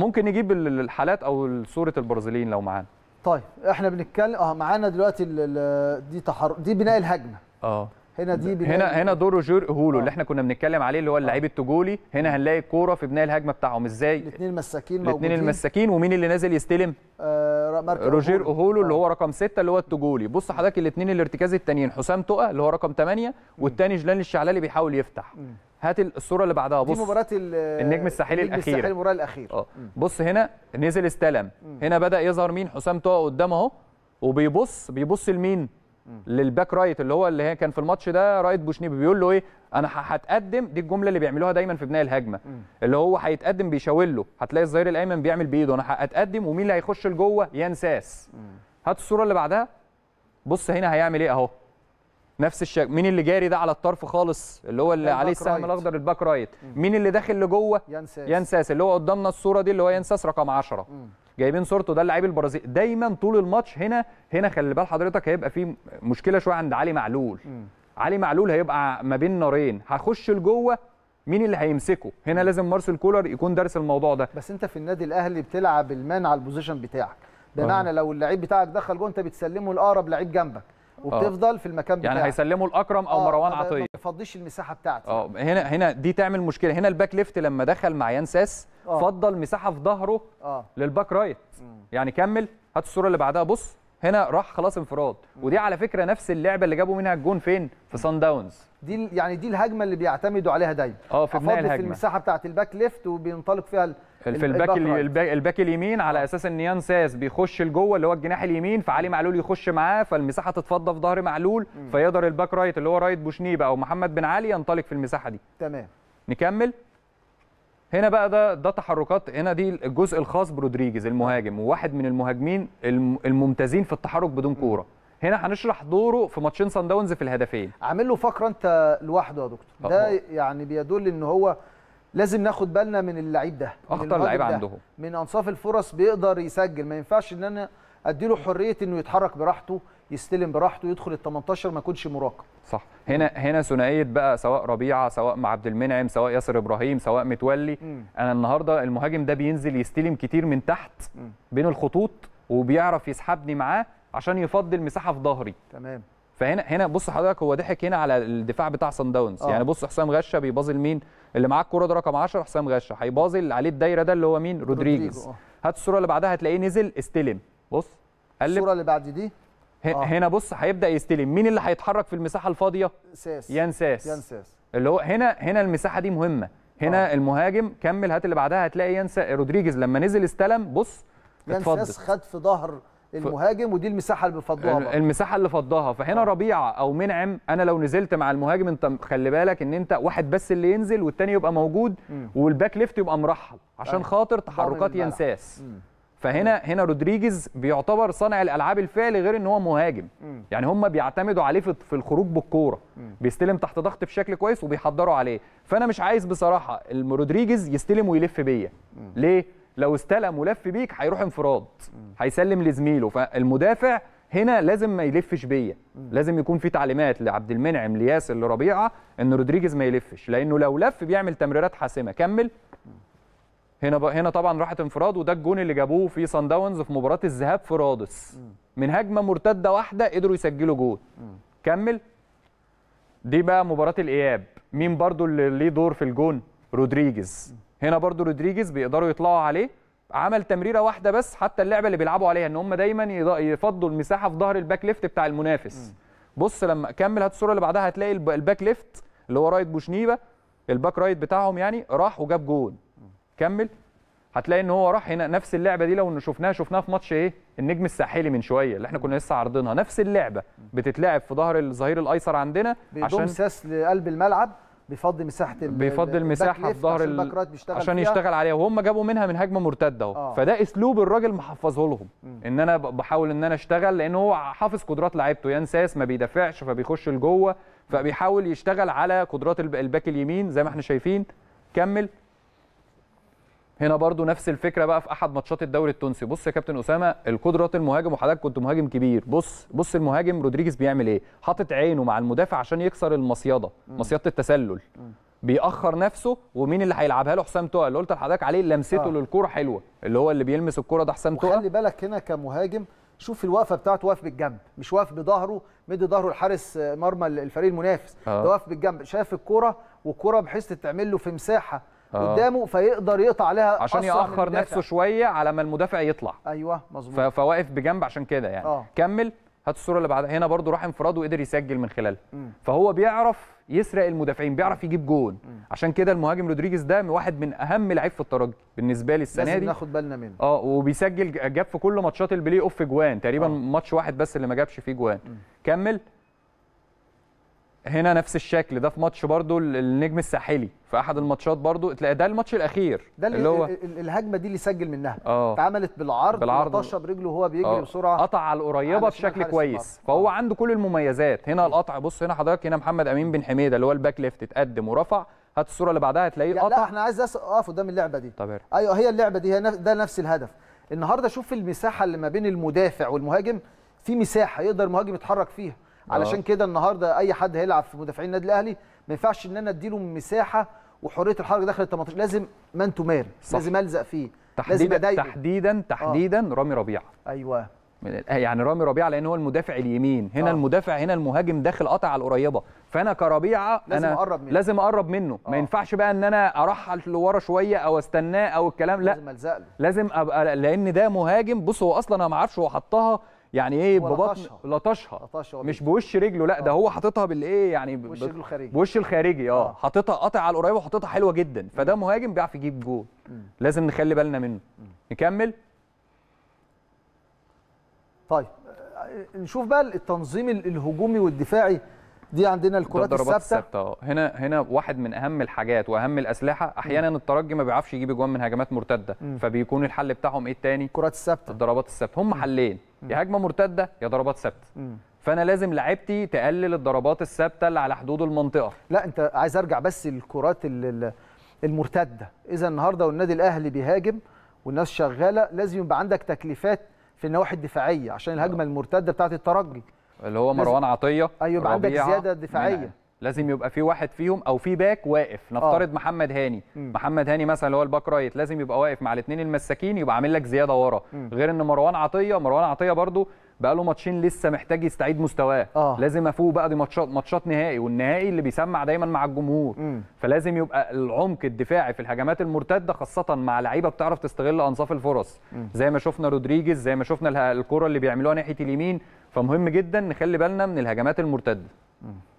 ممكن نجيب الحالات او صوره البرازيليين لو معانا طيب احنا بنتكلم اه معانا دلوقتي دي تحر... دي بناء الهجمه اه هنا دي بناء هنا هنا دور روجير هولو آه. اللي احنا كنا بنتكلم عليه اللي هو اللعيب آه. التجولي هنا هنلاقي الكوره في بناء الهجمه بتاعهم ازاي الاثنين المساكين الاثنين المساكين ومين اللي نازل يستلم آه مركز روجير اوهولو اللي آه. هو رقم 6 اللي هو التجولي بص حضرتك الاثنين الارتكاز الثانيين حسام تقى اللي هو رقم 8 والثاني جلان الشعلالي بيحاول يفتح هات الصوره اللي بعدها بص دي مباراه النجم الساحلي الاخير النجم الساحلي المباراه الاخير اه بص هنا نزل استلم هنا بدا يظهر مين حسام تقى قدام اهو وبيبص بيبص لمين للباك رايت اللي هو اللي هي كان في الماتش ده رايت بوشنيبي بيقول له ايه انا هتقدم دي الجمله اللي بيعملوها دايما في بناء الهجمه اللي هو هيتقدم بيشاور له هتلاقي الظهير الايمن بيعمل بايده انا هتقدم ومين اللي هيخش لجوه ينساس هات الصوره اللي بعدها بص هنا هيعمل ايه اهو نفس الشيء مين اللي جاري ده على الطرف خالص اللي هو اللي عليه السهم الاخضر الباك رايت مين اللي داخل لجوه ينساس ينساس اللي هو قدامنا الصوره دي اللي هو ينساس رقم 10 جايبين صورته ده اللعيب البرازيلي دايما طول الماتش هنا هنا خلي بال حضرتك هيبقى في مشكله شويه عند علي معلول م. علي معلول هيبقى ما بين نارين هخش لجوه مين اللي هيمسكه هنا لازم مارسيل كولر يكون درس الموضوع ده بس انت في النادي الاهلي بتلعب المان على البوزيشن بتاعك بمعنى آه. لو اللعيب بتاعك دخل جوه انت بتسلمه لاقرب لعيب جنبك وبتفضل في المكان يعني بتاعك يعني هيسلمه لاكرم او آه، مروان عطيه ما تفضيش المساحه بتاعتي اه هنا هنا دي تعمل مشكله هنا الباك ليفت لما دخل مع يان ساس آه. فضل مساحه في ظهره آه. للباك رايت مم. يعني كمل هات الصوره اللي بعدها بص هنا راح خلاص انفراد مم. ودي على فكره نفس اللعبه اللي جابوا منها الجون فين في سان داونز دي يعني دي الهجمه اللي بيعتمدوا عليها دايما اه في بناء الهجمه في المساحه بتاعه الباك ليفت وبينطلق فيها ال... في الباك الباك, الباك اليمين على آه. اساس ان يان ساس بيخش لجوه اللي هو الجناح اليمين فعلي معلول يخش معاه فالمساحه تتفضى في ظهر معلول مم. فيقدر الباك رايت اللي هو رايت بوشنيبه او محمد بن علي ينطلق في المساحه دي تمام نكمل هنا بقى ده ده تحركات هنا دي الجزء الخاص برودريجيز المهاجم وواحد من المهاجمين الممتازين في التحرك بدون كوره هنا هنشرح دوره في ماتشين سان داونز في الهدفين عامل له فقره انت لوحده يا دكتور آه، ده آه. يعني بيدل ان هو لازم ناخد بالنا من اللعيب ده اخطر لعيب عندهم من انصاف الفرص بيقدر يسجل ما ينفعش ان انا اديله حريه انه يتحرك براحته يستلم براحته يدخل ال 18 ما يكونش مراقب صح هنا هنا ثنائيه بقى سواء ربيعه سواء مع عبد المنعم سواء ياسر ابراهيم سواء متولي م. انا النهارده المهاجم ده بينزل يستلم كتير من تحت م. بين الخطوط وبيعرف يسحبني معاه عشان يفضي المساحه في ظهري تمام فهنا هنا بص حضرتك هو ضحك هنا على الدفاع بتاع صن داونز آه. يعني بص حسام غشه بيبازل مين اللي معاه الكوره ده رقم 10 حسام غشه هيبازل عليه الدايره ده اللي هو مين آه. هات الصوره اللي بعدها هتلاقيه نزل استلم بص قلب الصوره اللي بعد دي آه. هنا بص هيبدا يستلم مين اللي هيتحرك في المساحه الفاضيه ساس يان ساس يان ساس اللي هو هنا هنا المساحه دي مهمه هنا آه. المهاجم كمل هات اللي بعدها هتلاقي يان رودريجيز لما نزل استلم بص يان ساس خد في ظهر المهاجم ودي المساحه اللي بفضها بقى. المساحه اللي فضها فهنا آه. ربيعه او منعم انا لو نزلت مع المهاجم انت خلي بالك ان انت واحد بس اللي ينزل والتاني يبقى موجود والباك ليفت يبقى مرحل عشان خاطر تحركات ينساس فهنا هنا رودريجيز بيعتبر صانع الالعاب الفعلي غير ان هو مهاجم م. يعني هم بيعتمدوا عليه في الخروج بالكوره بيستلم تحت ضغط بشكل كويس وبيحضروا عليه فانا مش عايز بصراحه رودريجيز يستلم ويلف بيا ليه لو استلم ولف بيك هيروح انفراد هيسلم لزميله فالمدافع هنا لازم ما يلفش بيا لازم يكون في تعليمات لعبد المنعم لياسر لربيعه ان رودريجيز ما يلفش لانه لو لف بيعمل تمريرات حاسمه كمل هنا ب... هنا طبعا راحت انفراد وده الجون اللي جابوه في سان داونز في مباراه الذهاب في رادس من هجمه مرتده واحده قدروا يسجلوا جون كمل دي بقى مباراه الاياب مين برضو اللي ليه دور في الجون رودريجيز هنا برضو رودريجيز بيقدروا يطلعوا عليه عمل تمريره واحده بس حتى اللعبه اللي بيلعبوا عليها ان هم دايما يفضوا المساحه في ظهر الباك ليفت بتاع المنافس م. بص لما كمل هات الصوره اللي بعدها هتلاقي الباك ليفت اللي هو رايت بوشنيبه الباك رايت بتاعهم يعني راح وجاب جون كمل هتلاقي ان هو راح هنا نفس اللعبه دي لو شفناها شفناها في ماتش ايه النجم الساحلي من شويه اللي احنا كنا لسه عارضينها نفس اللعبه بتتلعب في ظهر الظهير الايسر عندنا عشان ساس لقلب الملعب بيفضي مساحه بيفضي المساحه في ظهر عشان, عشان يشتغل عليها وهم جابوا منها من هجمه مرتده اهو آه. فده اسلوب الراجل محفظه لهم ان انا بحاول ان انا اشتغل لان هو حافظ قدرات لعيبته ساس ما بيدافعش فبيخش لجوه فبيحاول يشتغل على قدرات الباك اليمين زي ما احنا شايفين كمل هنا برضو نفس الفكره بقى في احد ماتشات الدوري التونسي بص يا كابتن اسامه القدرات المهاجم وحضرتك كنت مهاجم كبير بص بص المهاجم رودريجيز بيعمل ايه حاطط عينه مع المدافع عشان يكسر المصيده مصيده التسلل بيأخر نفسه ومين اللي هيلعبها له حسام توقع اللي قلت لحضرتك عليه لمسته آه. للكوره حلوه اللي هو اللي بيلمس الكوره ده حسام توقع خلي بالك هنا كمهاجم شوف الوقفه بتاعته واقف بالجنب مش واقف بظهره مدي ظهره لحارس مرمى الفريق المنافس آه. ده واقف بالجنب شاف الكوره والكوره بحيث تتعمل له في مساحه آه. قدامه فيقدر يقطع عليها عشان ياخر نفسه شويه على ما المدافع يطلع ايوه مظبوط فواقف بجنب عشان كده يعني آه. كمل هات الصوره اللي بعدها هنا برده راح انفراد وقدر يسجل من خلالها فهو بيعرف يسرق المدافعين بيعرف يجيب جون عشان كده المهاجم رودريجيز ده واحد من اهم لعيب في الترجي بالنسبه لي السنه دي لازم ناخد بالنا منه اه وبيسجل جاب في كل ماتشات البلاي اوف جوان تقريبا آه. ماتش واحد بس اللي ما جابش فيه جوان كمل هنا نفس الشكل ده في ماتش برضو النجم الساحلي في احد الماتشات برضو تلاقي ده الماتش الاخير ده اللي, اللي هو الهجمه دي اللي سجل منها آه. اتعملت بالعرض بالعرض طشه برجله وهو بيجري آه. بسرعه قطع على القريبه بشكل كويس فهو آه. عنده كل المميزات هنا القطع بص هنا حضرتك هنا محمد امين بن حميده اللي هو الباك ليفت اتقدم ورفع هات الصوره اللي بعدها هتلاقيه قطع لا احنا عايز اقف قدام اللعبه دي طب ايوه هي اللعبه دي هي ده نفس الهدف النهارده شوف المساحه اللي ما بين المدافع والمهاجم في مساحه يقدر المهاجم يتحرك فيها اه. علشان كده النهارده اي حد هيلعب في مدافعين النادي الاهلي ما ينفعش ان انا اديله مساحه وحريه الحركه داخل ال 18 لازم من مان لازم الزق فيه تحديدا لازم تحديدا تحديدا آه. رامي ربيعه ايوه من يعني رامي ربيعه لان هو المدافع اليمين هنا آه. المدافع هنا المهاجم داخل قطع على القريبه فانا كربيعه لازم انا اقرب منه. لازم اقرب منه آه. ما ينفعش بقى ان انا ارحل لورا شويه او استناه او الكلام لا لازم الزق له لازم ابقى لان ده مهاجم بص هو اصلا انا ما اعرفش هو حطها يعني ايه ببطن لطشها مش بوش رجله لا ده آه. هو حاططها بالايه يعني بوش رجله الخارجي بوش الخارجي آه. اه حاططها قاطع على القريبه وحاططها حلوه جدا فده مهاجم بيعرف يجيب جول لازم نخلي بالنا منه نكمل طيب آه، نشوف بقى التنظيم الهجومي والدفاعي دي عندنا الكرات الثابته الثابته هنا هنا واحد من اهم الحاجات واهم الاسلحه احيانا م. الترجي ما بيعرفش يجيب اجوان من هجمات مرتده م. فبيكون الحل بتاعهم ايه التاني الكرات الثابته الضربات الثابته هم حلين يا هجمه مرتده يا ضربات ثابته فانا لازم لعبتي تقلل الضربات الثابته اللي على حدود المنطقه لا انت عايز ارجع بس الكرات المرتده اذا النهارده والنادي الاهلي بيهاجم والناس شغاله لازم يبقى عندك تكليفات في النواحي الدفاعيه عشان الهجمه آه. المرتده بتاعت الترجي اللي هو مروان عطيه ايوه يبقى عندك زياده دفاعيه لازم يبقى في واحد فيهم او في باك واقف نفترض آه. محمد هاني م. محمد هاني مثلا اللي هو الباك رايت لازم يبقى واقف مع الاثنين المساكين يبقى عامل لك زياده ورا غير ان مروان عطيه مروان عطيه برده بقى له ماتشين لسه محتاج يستعيد مستواه آه. لازم افوق بقى دي ماتشات ماتشات نهائي والنهائي اللي بيسمع دايما مع الجمهور م. فلازم يبقى العمق الدفاعي في الهجمات المرتده خاصه مع لعيبه بتعرف تستغل انصاف الفرص م. زي ما شفنا رودريجيز زي ما شفنا الكره اللي بيعملوها ناحيه اليمين فمهم جدا نخلي بالنا من الهجمات المرتده م.